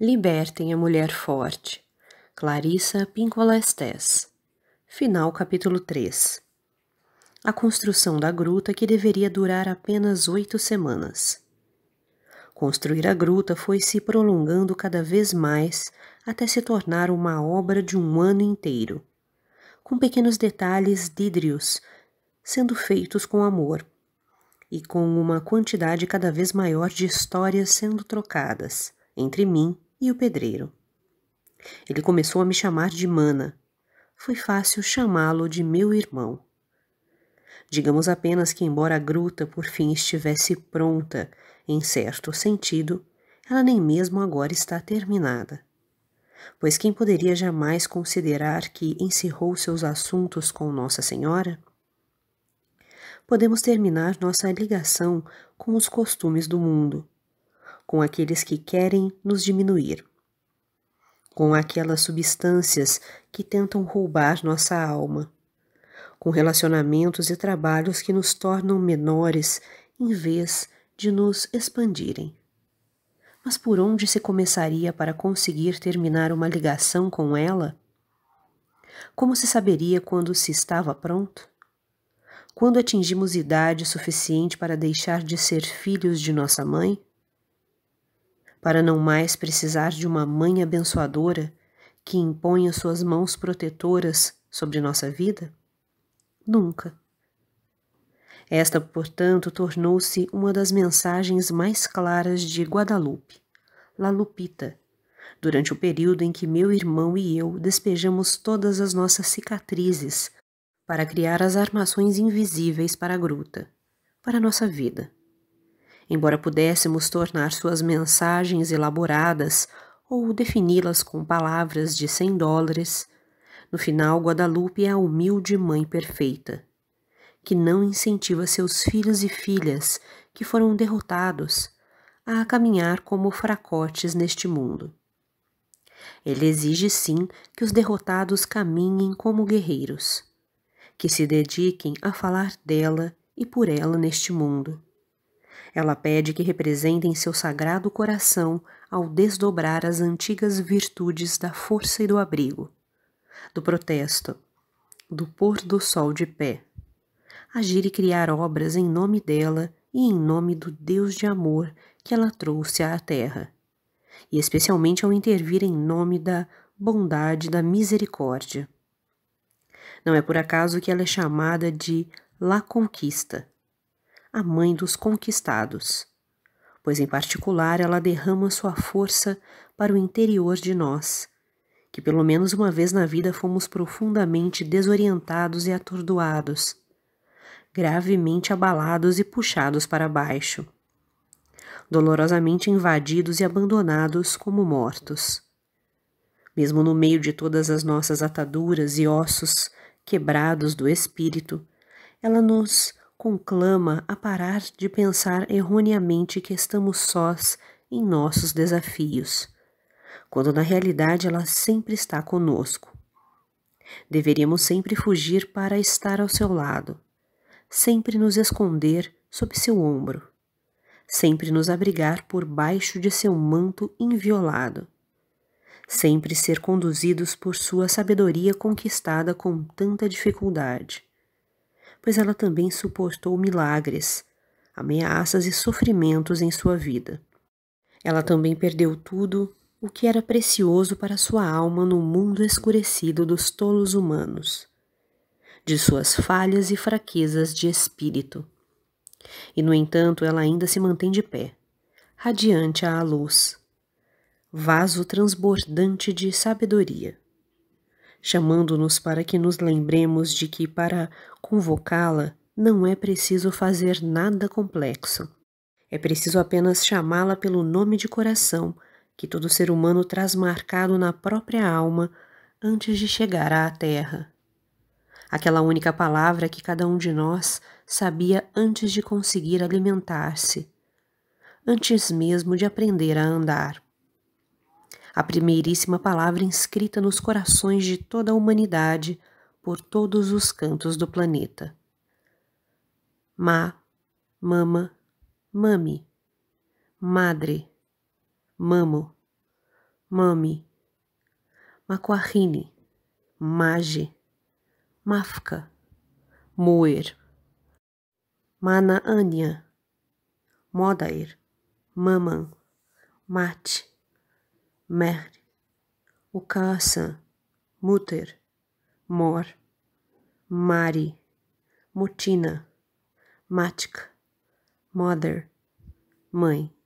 Libertem a mulher forte. Clarissa Pinkola Estés. Final capítulo 3. A construção da gruta que deveria durar apenas oito semanas. Construir a gruta foi se prolongando cada vez mais até se tornar uma obra de um ano inteiro, com pequenos detalhes dídrios sendo feitos com amor e com uma quantidade cada vez maior de histórias sendo trocadas entre mim e o pedreiro. Ele começou a me chamar de Mana. Foi fácil chamá-lo de meu irmão. Digamos apenas que, embora a gruta por fim estivesse pronta, em certo sentido, ela nem mesmo agora está terminada. Pois quem poderia jamais considerar que encerrou seus assuntos com Nossa Senhora? Podemos terminar nossa ligação com os costumes do mundo com aqueles que querem nos diminuir, com aquelas substâncias que tentam roubar nossa alma, com relacionamentos e trabalhos que nos tornam menores em vez de nos expandirem. Mas por onde se começaria para conseguir terminar uma ligação com ela? Como se saberia quando se estava pronto? Quando atingimos idade suficiente para deixar de ser filhos de nossa mãe? para não mais precisar de uma mãe abençoadora que imponha suas mãos protetoras sobre nossa vida? Nunca. Esta, portanto, tornou-se uma das mensagens mais claras de Guadalupe, La Lupita, durante o período em que meu irmão e eu despejamos todas as nossas cicatrizes para criar as armações invisíveis para a gruta, para a nossa vida. Embora pudéssemos tornar suas mensagens elaboradas ou defini-las com palavras de cem dólares, no final Guadalupe é a humilde mãe perfeita, que não incentiva seus filhos e filhas que foram derrotados a caminhar como fracotes neste mundo. Ele exige sim que os derrotados caminhem como guerreiros, que se dediquem a falar dela e por ela neste mundo ela pede que representem seu sagrado coração ao desdobrar as antigas virtudes da força e do abrigo, do protesto, do pôr do sol de pé, agir e criar obras em nome dela e em nome do Deus de amor que ela trouxe à terra, e especialmente ao intervir em nome da bondade da misericórdia. Não é por acaso que ela é chamada de La Conquista, a mãe dos conquistados, pois em particular ela derrama sua força para o interior de nós, que pelo menos uma vez na vida fomos profundamente desorientados e atordoados, gravemente abalados e puxados para baixo, dolorosamente invadidos e abandonados como mortos. Mesmo no meio de todas as nossas ataduras e ossos quebrados do espírito, ela nos conclama a parar de pensar erroneamente que estamos sós em nossos desafios, quando na realidade ela sempre está conosco. Deveríamos sempre fugir para estar ao seu lado, sempre nos esconder sob seu ombro, sempre nos abrigar por baixo de seu manto inviolado, sempre ser conduzidos por sua sabedoria conquistada com tanta dificuldade pois ela também suportou milagres, ameaças e sofrimentos em sua vida. Ela também perdeu tudo o que era precioso para sua alma no mundo escurecido dos tolos humanos, de suas falhas e fraquezas de espírito. E no entanto, ela ainda se mantém de pé, radiante à luz, vaso transbordante de sabedoria chamando-nos para que nos lembremos de que, para convocá-la, não é preciso fazer nada complexo. É preciso apenas chamá-la pelo nome de coração, que todo ser humano traz marcado na própria alma antes de chegar à Terra. Aquela única palavra que cada um de nós sabia antes de conseguir alimentar-se, antes mesmo de aprender a andar a primeiríssima palavra inscrita nos corações de toda a humanidade por todos os cantos do planeta. Ma, mama, mami, madre, mamo, mami, maquarrine, mage, mafka, moer, manaania, modair, maman, mate, mer, o caça, muter, mor, mari, motina, matka, mother, mãe.